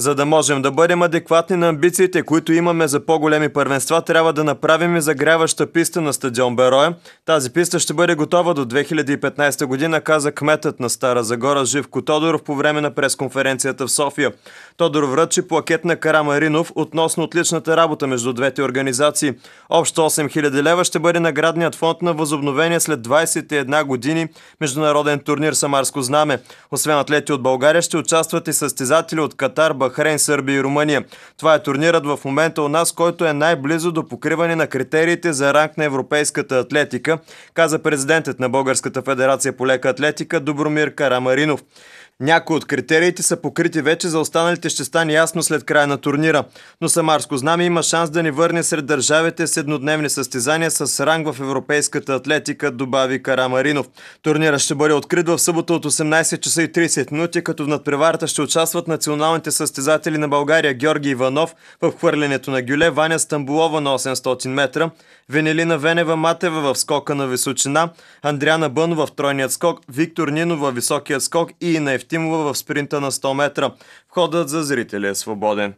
За да можем да бъдем адекватни на амбициите, които имаме за по-големи първенства, трябва да направим и загряваща писта на стадион Бероя. Тази писта ще бъде готова до 2015 година, каза кметът на Стара Загора Живко Тодоров по време на пресконференцията в София. Тодор връчи плакет на Маринов относно отличната работа между двете организации. Общо 8000 лева ще бъде наградният фонд на възобновение след 21 години международен турнир Самарско знаме. Освен атлети от България ще участват и състезатели от Катар, Бахрейн, Сърбия и Румъния. Това е турнират в момента у нас, който е най-близо до покриване на критериите за ранг на европейската атлетика, каза президентът на Българската федерация по лека атлетика Добромир Карамаринов. Някои от критериите са покрити вече, за останалите ще стане ясно след края на турнира. Но Самарско знаме има шанс да ни върне сред държавите с еднодневни състезания с ранг в европейската атлетика, добави Карамаринов. Турнира ще бъде открит в събота от 18 часа и 30 минути, като в надпреварата ще участват националните състезатели на България Георги Иванов в хвърлянето на гюле, Ваня Стамбулова на 800 метра, Венелина Венева Матева в скока на височина, Андриана Бънова в тройният скок, Виктор Нинов в високият скок и на Евтимова в спринта на 100 метра. Входът за зрители е свободен.